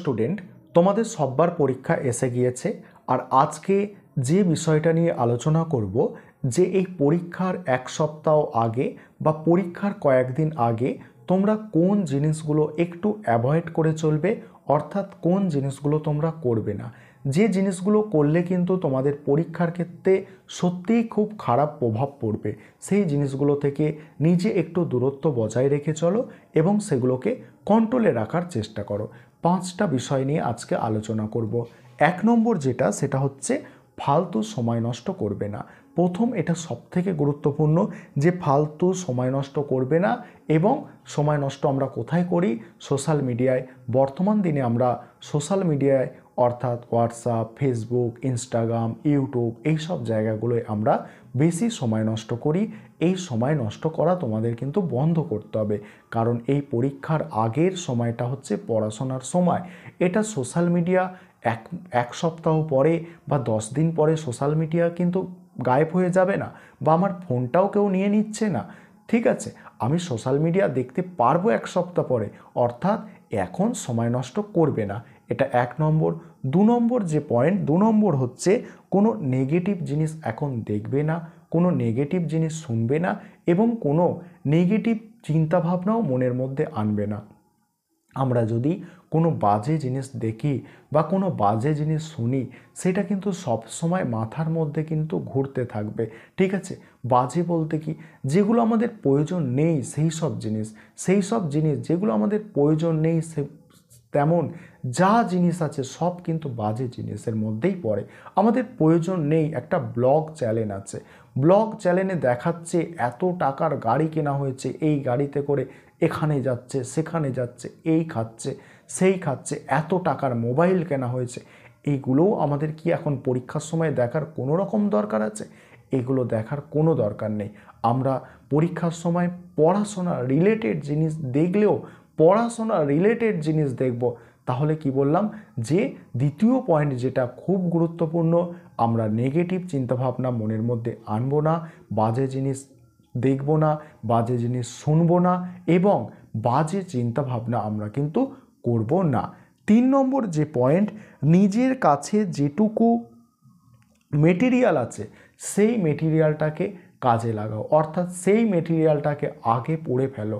Student তোমাদের সব্বার পরীক্ষা এসে গিয়েছে আর আজকে যে বিষয়টা নিয়ে আলোচনা করব যে এই পরীক্ষার এক সপ্তাহ আগে বা পরীক্ষার কয়েকদিন আগে তোমরা কোন জিনিসগুলো একটু অ্যাভয়েড করে চলবে অর্থাৎ কোন জিনিসগুলো তোমরা করবে না যে জিনিসগুলো করলে কিন্তু তোমাদের পরীক্ষার ক্ষেত্রে সত্যিই খুব খারাপ প্রভাব পড়বে সেই জিনিসগুলো থেকে নিজে একটু দূরত্ব বজায় রেখে চলো এবং সেগুলোকে কন্ট্রোলে রাখার চেষ্টা করো পাঁচটা বিষয় নিয়ে আজকে আলোচনা করব এক নম্বর যেটা সেটা হচ্ছে ফালতু সময় নষ্ট করবে না প্রথম এটা সবথেকে গুরুত্বপূর্ণ যে ফালতু সময় নষ্ট করবে না এবং সময় নষ্ট আমরা কোথায় করি সোশ্যাল মিডিয়ায় বর্তমান দিনে আমরা সোশ্যাল মিডিয়ায় অর্থাৎ হোয়াটসঅ্যাপ ফেসবুক ইনস্টাগ্রাম ইউটিউব এইসব জায়গাগুলোয় আমরা বেশি সময় নষ্ট করি এই সময় নষ্ট করা তোমাদের কিন্তু বন্ধ করতে হবে কারণ এই পরীক্ষার আগের সময়টা হচ্ছে পড়াশোনার সময় এটা সোশ্যাল মিডিয়া এক এক সপ্তাহ পরে বা দশ দিন পরে সোশ্যাল মিডিয়া কিন্তু গায়েব হয়ে যাবে না বা আমার ফোনটাও কেউ নিয়ে নিচ্ছে না ঠিক আছে আমি সোশ্যাল মিডিয়া দেখতে পারবো এক সপ্তাহ পরে অর্থাৎ এখন সময় নষ্ট করবে না এটা এক নম্বর দু নম্বর যে পয়েন্ট দু নম্বর হচ্ছে কোনো নেগেটিভ জিনিস এখন দেখবে না কোনো নেগেটিভ জিনিস শুনবে না এবং কোনো নেগেটিভ চিন্তাভাবনাও মনের মধ্যে আনবে না আমরা যদি কোনো বাজে জিনিস দেখি বা কোনো বাজে জিনিস শুনি সেটা কিন্তু সব সময় মাথার মধ্যে কিন্তু ঘুরতে থাকবে ঠিক আছে বাজে বলতে কি যেগুলো আমাদের প্রয়োজন নেই সেই সব জিনিস সেই সব জিনিস যেগুলো আমাদের প্রয়োজন নেই সে তেমন যা জিনিস আছে সব কিন্তু বাজে জিনিসের মধ্যেই পড়ে আমাদের প্রয়োজন নেই একটা ব্লগ চ্যানেল আছে ব্লগ চ্যানেলে দেখাচ্ছে এত টাকার গাড়ি কেনা হয়েছে এই গাড়িতে করে এখানে যাচ্ছে সেখানে যাচ্ছে এই খাচ্ছে সেই খাচ্ছে এত টাকার মোবাইল কেনা হয়েছে এইগুলোও আমাদের কি এখন পরীক্ষার সময় দেখার কোনো রকম দরকার আছে এগুলো দেখার কোনো দরকার নেই আমরা পরীক্ষার সময় পড়াশোনা রিলেটেড জিনিস দেখলেও পড়াশোনা রিলেটেড জিনিস দেখব তাহলে কি বললাম যে দ্বিতীয় পয়েন্ট যেটা খুব গুরুত্বপূর্ণ আমরা নেগেটিভ চিন্তাভাবনা মনের মধ্যে আনবো না বাজে জিনিস দেখব না বাজে জিনিস শুনবো না এবং বাজে চিন্তাভাবনা আমরা কিন্তু করব না তিন নম্বর যে পয়েন্ট নিজের কাছে যেটুকু মেটেরিয়াল আছে সেই মেটেরিয়ালটাকে কাজে লাগাও অর্থাৎ সেই মেটেরিয়ালটাকে আগে পড়ে ফেলো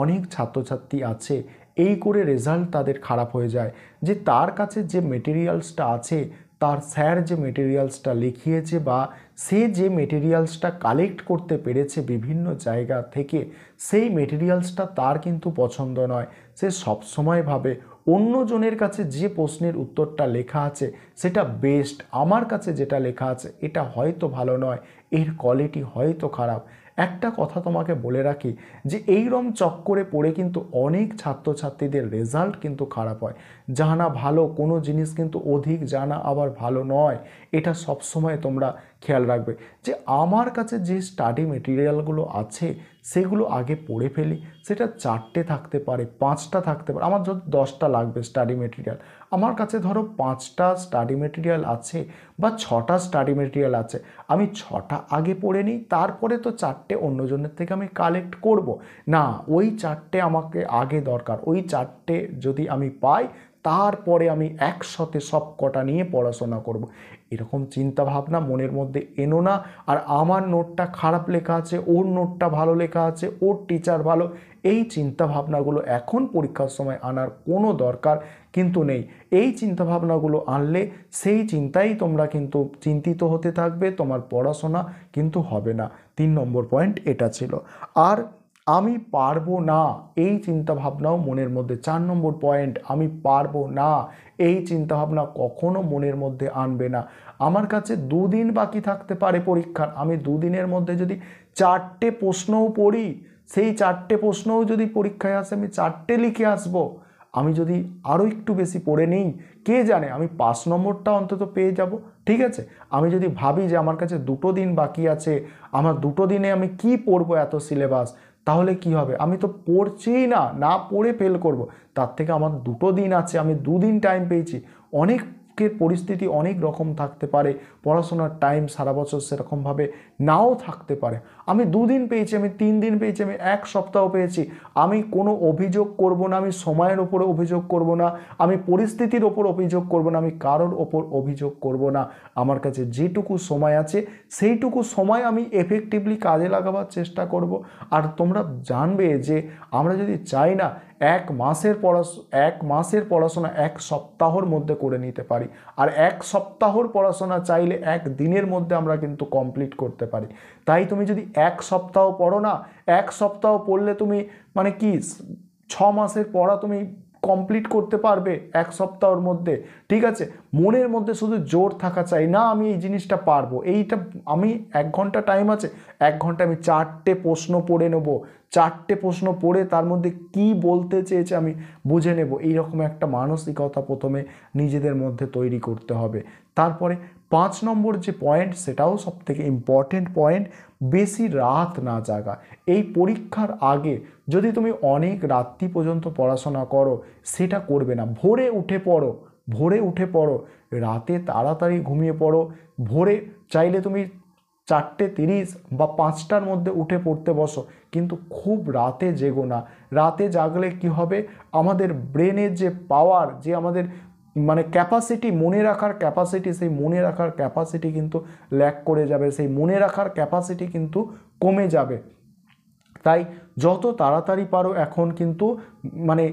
অনেক ছাত্রছাত্রী আছে এই করে রেজাল্ট তাদের খারাপ হয়ে যায় যে তার কাছে যে মেটেরিয়ালসটা আছে তার স্যার যে মেটেরিয়ালসটা লিখিয়েছে বা সে যে মেটেরিয়ালসটা কালেক্ট করতে পেরেছে বিভিন্ন জায়গা থেকে সেই মেটেরিয়ালসটা তার কিন্তু পছন্দ নয় সে সবসময় ভাবে অন্যজনের কাছে যে প্রশ্নের উত্তরটা লেখা আছে সেটা বেস্ট আমার কাছে যেটা লেখা আছে এটা হয়তো ভালো নয় এর কোয়ালিটি হয়তো খারাপ একটা কথা তোমাকে বলে রাখি যে এইরম চক্করে পড়ে কিন্তু অনেক ছাত্রছাত্রীদের রেজাল্ট কিন্তু খারাপ হয় জানা ভালো কোনো জিনিস কিন্তু অধিক জানা আবার ভালো নয় এটা সবসময় তোমরা খেয়াল রাখবে যে আমার কাছে যে স্টাডি মেটেরিয়ালগুলো আছে সেগুলো আগে পড়ে ফেলি সেটা চারটে থাকতে পারে পাঁচটা থাকতে পারে আমার ধর দশটা লাগবে স্টাডি মেটেরিয়াল আমার কাছে ধরো পাঁচটা স্টাডি মেটেরিয়াল আছে বা ছটা স্টাডি মেটেরিয়াল আছে আমি ছটা আগে পড়ে নিই তারপরে তো চারটে অন্যজনের থেকে আমি কালেক্ট করব। না ওই চারটে আমাকে আগে দরকার ওই চারটে যদি আমি পাই তারপরে আমি একসাথে সব কটা নিয়ে পড়াশোনা করব। এরকম চিন্তা ভাবনা মনের মধ্যে এনো না আর আমার নোটটা খারাপ লেখা আছে ওর নোটটা ভালো লেখা আছে ওর টিচার ভালো এই চিন্তা ভাবনাগুলো এখন পরীক্ষার সময় আনার কোনো দরকার কিন্তু নেই এই চিন্তা ভাবনাগুলো আনলে সেই চিন্তাই তোমরা কিন্তু চিন্তিত হতে থাকবে তোমার পড়াশোনা কিন্তু হবে না তিন নম্বর পয়েন্ট এটা ছিল আর আমি পারবো না এই চিন্তাভাবনাও মনের মধ্যে চার নম্বর পয়েন্ট আমি পারবো না এই চিন্তাভাবনা কখনো মনের মধ্যে আনবে না আমার কাছে দুদিন বাকি থাকতে পারে পরীক্ষার আমি দুদিনের মধ্যে যদি চারটে প্রশ্নও পড়ি সেই চারটে প্রশ্নও যদি পরীক্ষায় আসে আমি চারটে লিখে আসব আমি যদি আরও একটু বেশি পড়ে নিই কে জানে আমি পাঁচ নম্বরটা অন্তত পেয়ে যাব ঠিক আছে আমি যদি ভাবি যে আমার কাছে দুটো দিন বাকি আছে আমার দুটো দিনে আমি কি পড়বো এত সিলেবাস তাহলে কি হবে আমি তো পড়ছিই না না পড়ে ফেল করব। তার থেকে আমার দুটো দিন আছে আমি দুদিন টাইম পেয়েছি অনেকের পরিস্থিতি অনেক রকম থাকতে পারে পড়াশোনার টাইম সারা বছর সেরকমভাবে নাও থাকতে পারে আমি দুদিন পেয়েছি আমি তিন দিন পেয়েছি আমি এক সপ্তাহ পেয়েছি আমি কোনো অভিযোগ করব না আমি সময়ের ওপরে অভিযোগ করব না আমি পরিস্থিতির ওপর অভিযোগ করব না আমি কারোর ওপর অভিযোগ করব না আমার কাছে যেটুকু সময় আছে সেইটুকু সময় আমি এফেক্টিভলি কাজে লাগাবার চেষ্টা করব আর তোমরা জানবে যে আমরা যদি চাই না এক মাসের পড়াশো এক মাসের পড়াশোনা এক সপ্তাহর মধ্যে করে নিতে পারি আর এক সপ্তাহর পড়াশোনা চাইলে এক দিনের মধ্যে আমরা কিন্তু কমপ্লিট করতে পারি তাই তুমি যদি এক সপ্তাহ পড়ো না এক সপ্তাহ পড়লে তুমি মানে কি ছ মাসের পড়া তুমি কমপ্লিট করতে পারবে এক সপ্তাহর মধ্যে ঠিক আছে মনের মধ্যে শুধু জোর থাকা চাই না আমি এই জিনিসটা পারবো এইটা আমি এক ঘন্টা টাইম আছে এক ঘন্টা আমি চারটে প্রশ্ন পড়ে নেব চারটে প্রশ্ন পড়ে তার মধ্যে কি বলতে চেয়েছে আমি বুঝে নেব এইরকম একটা মানসিকতা প্রথমে নিজেদের মধ্যে তৈরি করতে হবে তারপরে পাঁচ নম্বর যে পয়েন্ট সেটাও সব থেকে ইম্পর্টেন্ট পয়েন্ট বেশি রাত না জাগা এই পরীক্ষার আগে যদি তুমি অনেক রাত্রি পর্যন্ত পড়াশোনা করো সেটা করবে না ভোরে উঠে পড়ো ভোরে উঠে পড়ো রাতে তাড়াতাড়ি ঘুমিয়ে পড়ো ভোরে চাইলে তুমি চারটে তিরিশ বা পাঁচটার মধ্যে উঠে পড়তে বসো কিন্তু খুব রাতে জেগো না রাতে জাগলে কি হবে আমাদের ব্রেনের যে পাওয়ার যে আমাদের মানে ক্যাপাসিটি মনে রাখার ক্যাপাসিটি সেই মনে রাখার ক্যাপাসিটি কিন্তু ল্যাক করে যাবে সেই মনে রাখার ক্যাপাসিটি কিন্তু কমে যাবে তাই যত তাড়াতাড়ি পারো এখন কিন্তু মানে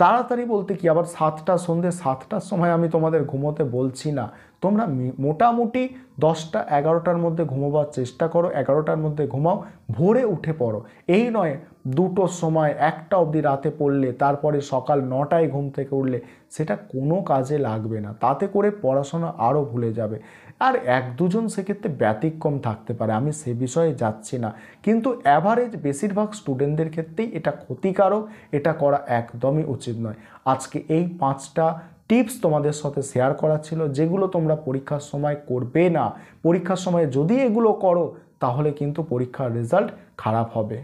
তাড়াতাড়ি বলতে কি আবার সাতটা সন্ধ্যে সাতটার সময় আমি তোমাদের ঘুমোতে বলছি না তোমরা মোটামুটি দশটা এগারোটার মধ্যে ঘুমোবার চেষ্টা করো এগারোটার মধ্যে ঘুমাও ভোরে উঠে পড়ো এই নয় দুটোর সময় একটা অবধি রাতে পড়লে তারপরে সকাল নটায় ঘুম থেকে উঠলে সেটা কোনো কাজে লাগবে না তাতে করে পড়াশোনা আরও ভুলে যাবে আর এক দুজন সেক্ষেত্রে ব্যতিক্রম থাকতে পারে আমি সে বিষয়ে যাচ্ছি না কিন্তু অ্যাভারেজ বেশিরভাগ স্টুডেন্টদের ক্ষেত্রেই এটা ক্ষতিকারক এটা করা একদমই উচিত নয় আজকে এই পাঁচটা টিপস তোমাদের সাথে শেয়ার করা ছিল যেগুলো তোমরা পরীক্ষার সময় করবে না পরীক্ষার সময় যদি এগুলো করো তাহলে কিন্তু পরীক্ষার রেজাল্ট খারাপ হবে